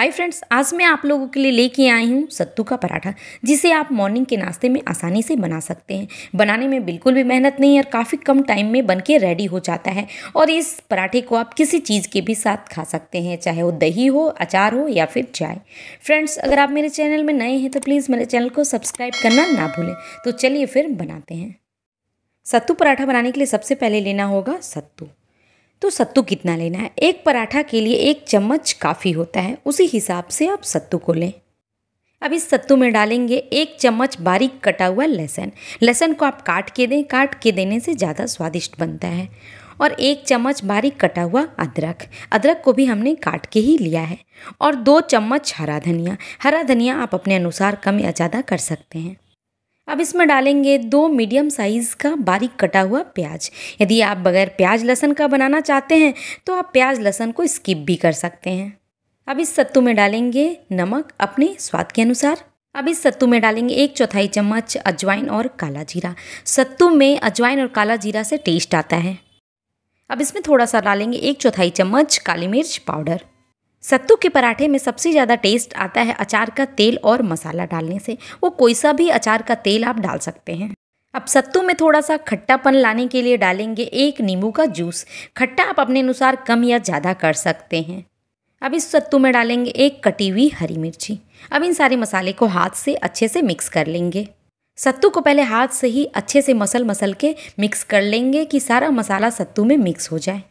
hi friends आज मैं आप लोगों के लिए लेके आई हूँ सत्तू का पराठा जिसे आप मॉर्निंग के नाश्ते में आसानी से बना सकते हैं बनाने में बिल्कुल भी मेहनत नहीं है और काफ़ी कम टाइम में बन के रेडी हो जाता है और इस पराठे को आप किसी चीज़ के भी साथ खा सकते हैं चाहे वो दही हो अचार हो या फिर चाय फ्रेंड्स अगर आप मेरे चैनल में नए हैं तो प्लीज़ मेरे चैनल को सब्सक्राइब करना ना भूलें तो चलिए फिर बनाते हैं सत्तू पराठा बनाने के लिए सबसे पहले लेना होगा सत्तू तो सत्तू कितना लेना है एक पराठा के लिए एक चम्मच काफ़ी होता है उसी हिसाब से आप सत्तू को लें अब इस सत्तू में डालेंगे एक चम्मच बारीक कटा हुआ लहसुन लहसुन को आप काट के दें काट के देने से ज़्यादा स्वादिष्ट बनता है और एक चम्मच बारीक कटा हुआ अदरक अदरक को भी हमने काट के ही लिया है और दो चम्मच हरा धनिया हरा धनिया आप अपने अनुसार कम या ज़्यादा कर सकते हैं अब इसमें डालेंगे दो मीडियम साइज़ का बारीक कटा हुआ प्याज यदि आप बगैर प्याज लहसन का बनाना चाहते हैं तो आप प्याज लहसन को स्किप भी कर सकते हैं अब इस सत्तू में डालेंगे नमक अपने स्वाद के अनुसार अब इस सत्तू में डालेंगे एक चौथाई चम्मच अजवाइन और काला जीरा सत्तू में अजवाइन और काला जीरा से टेस्ट आता है अब इसमें थोड़ा सा डालेंगे एक चौथाई चम्मच काली मिर्च पाउडर सत्तू के पराठे में सबसे ज़्यादा टेस्ट आता है अचार का तेल और मसाला डालने से वो कोई सा भी अचार का तेल आप डाल सकते हैं अब सत्तू में थोड़ा सा खट्टापन लाने के लिए डालेंगे एक नींबू का जूस खट्टा आप अपने अनुसार कम या ज़्यादा कर सकते हैं अब इस सत्तू में डालेंगे एक कटी हुई हरी मिर्ची अब इन सारे मसाले को हाथ से अच्छे से मिक्स कर लेंगे सत्तू को पहले हाथ से ही अच्छे से मसल मसल के मिक्स कर लेंगे कि सारा मसाला सत्तू में मिक्स हो जाए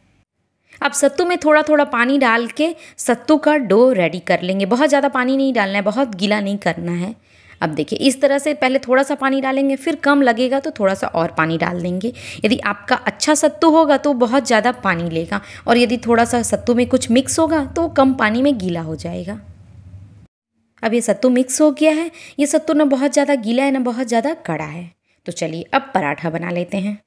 अब सत्तू में थोड़ा थोड़ा पानी डाल के सत्तू का डो रेडी कर लेंगे बहुत ज़्यादा पानी नहीं डालना है बहुत गीला नहीं करना है अब देखिए इस तरह से पहले थोड़ा सा पानी डालेंगे फिर कम लगेगा तो थोड़ा सा और पानी डाल देंगे यदि आपका अच्छा सत्तू होगा तो बहुत ज़्यादा पानी लेगा और यदि थोड़ा सा सत्तू में कुछ मिक्स होगा तो कम पानी में गीला हो जाएगा अब ये सत्तू मिक्स हो गया है ये सत्तू ना बहुत ज़्यादा गीला है ना बहुत ज़्यादा कड़ा है तो चलिए अब पराठा बना लेते हैं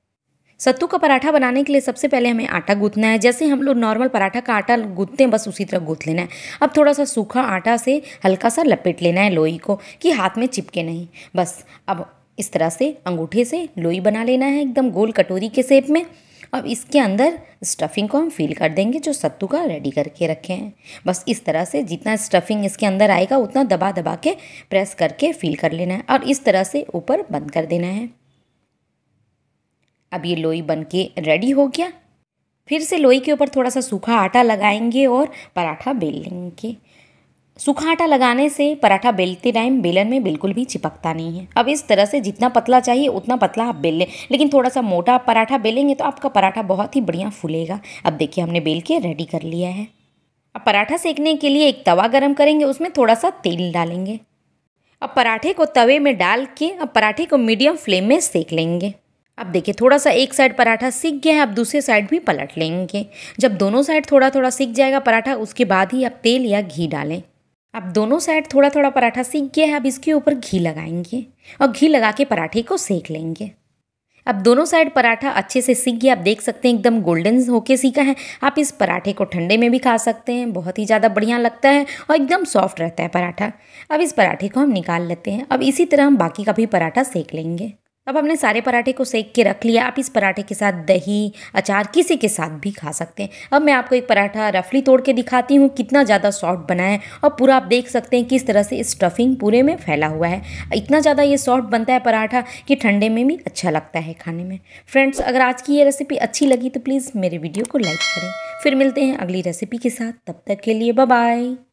सत्तू का पराठा बनाने के लिए सबसे पहले हमें आटा गूंथना है जैसे हम लोग नॉर्मल पराठा का आटा गूंथते हैं बस उसी तरह गूंथ लेना है अब थोड़ा सा सूखा आटा से हल्का सा लपेट लेना है लोई को कि हाथ में चिपके नहीं बस अब इस तरह से अंगूठे से लोई बना लेना है एकदम गोल कटोरी के शेप में अब इसके अंदर स्टफिंग को हम फिल कर देंगे जो सत्तू का रेडी करके रखे हैं बस इस तरह से जितना स्टफिंग इसके अंदर आएगा उतना दबा दबा के प्रेस करके फिल कर लेना है और इस तरह से ऊपर बंद कर देना है अब ये लोई बन के रेडी हो गया फिर से लोई के ऊपर थोड़ा सा सूखा आटा लगाएंगे और पराठा बेल लेंगे सूखा आटा लगाने से पराठा बेलते टाइम बेलन में बिल्कुल भी चिपकता नहीं है अब इस तरह से जितना पतला चाहिए उतना पतला आप बेल लें लेकिन थोड़ा सा मोटा आप पराठा बेलेंगे तो आपका पराठा बहुत ही बढ़िया फूलेगा अब देखिए हमने बेल के रेडी कर लिया है अब पराठा सेकने के लिए एक तवा गर्म करेंगे उसमें थोड़ा सा तेल डालेंगे अब पराठे को तवे में डाल के अब पराठे को मीडियम फ्लेम में सेक लेंगे अब देखिए थोड़ा सा एक साइड पराठा सीख गया है आप दूसरे साइड भी पलट लेंगे जब दोनों साइड थोड़ा थोड़ा सीख जाएगा पराठा उसके बाद ही आप तेल या घी डालें अब दोनों साइड थोड़ा थोड़ा पराठा सीख गया है अब इसके ऊपर घी लगाएंगे और घी लगा के पराठे को सेक लेंगे अब दोनों साइड पराठा अच्छे से सीख गया आप देख सकते हैं एकदम गोल्डन होके सीखा है आप इस पराठे को ठंडे में भी खा सकते हैं बहुत ही ज़्यादा बढ़िया लगता है और एकदम सॉफ्ट रहता है पराठा अब इस पराठे को हम निकाल लेते हैं अब इसी तरह हम बाकी का भी पराठा सेक लेंगे अब हमने सारे पराठे को सेक के रख लिया आप इस पराठे के साथ दही अचार किसी के साथ भी खा सकते हैं अब मैं आपको एक पराठा रफली तोड़ के दिखाती हूँ कितना ज़्यादा सॉफ्ट बना है और पूरा आप देख सकते हैं किस तरह से स्टफिंग पूरे में फैला हुआ है इतना ज़्यादा ये सॉफ्ट बनता है पराठा कि ठंडे में भी अच्छा लगता है खाने में फ्रेंड्स अगर आज की ये रेसिपी अच्छी लगी तो प्लीज़ मेरे वीडियो को लाइक करें फिर मिलते हैं अगली रेसिपी के साथ तब तक के लिए बाय